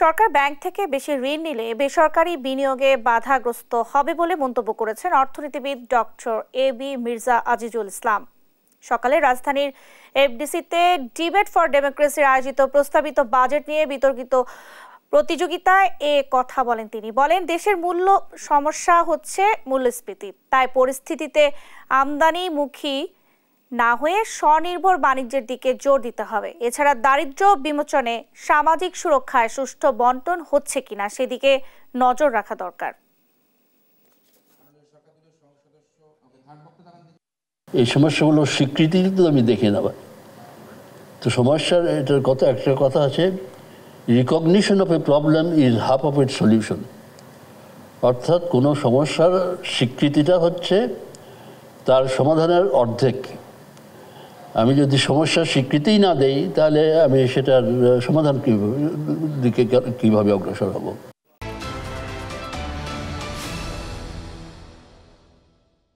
সরকার bank থেকে বেশি ঋণ নিলে বেসরকারি বিনিয়োগে বাধাগ্রস্ত হবে বলে মন্তব্য করেছেন অর্থনীতিবিদ doctor A B Mirza Azizul Islam সকালে রাজধানীর এফডিসিতে ডিবেট ফর ডেমোক্রেসির আয়োজিত প্রস্তাবিত বাজেট নিয়ে বিতর্কিত প্রতিযোগিতায় এ কথা বলেন তিনি বলেন দেশের মূল্য সমস্যা হচ্ছে মূল্যস্ফীতি তাই পরিস্থিতিতে আমদানিমুখী না হয়ে স্বনির্ভর বাণিজ্যের দিকে জোর দিতে হবে এছাড়া দারিদ্র বিমোচনে সামাজিক সুরক্ষায় সুষ্ঠু বন্টন হচ্ছে কিনা সেদিকে নজর রাখা দরকার এই সমস্যাগুলো স্বীকৃতি তো আমি দেখি না তো সমস্যার এটার কথা একটা কথা আছে recognition of a problem is half of it solution অর্থাৎ কোনো সমস্যার স্বীকৃতিটা হচ্ছে তার সমাধানের অর্ধেক আমি যদি সমস্যার স্বীকৃতিই না দেই তাহলে আমি সেটার সমাধান দিকে কীভাবে অগ্রসর হব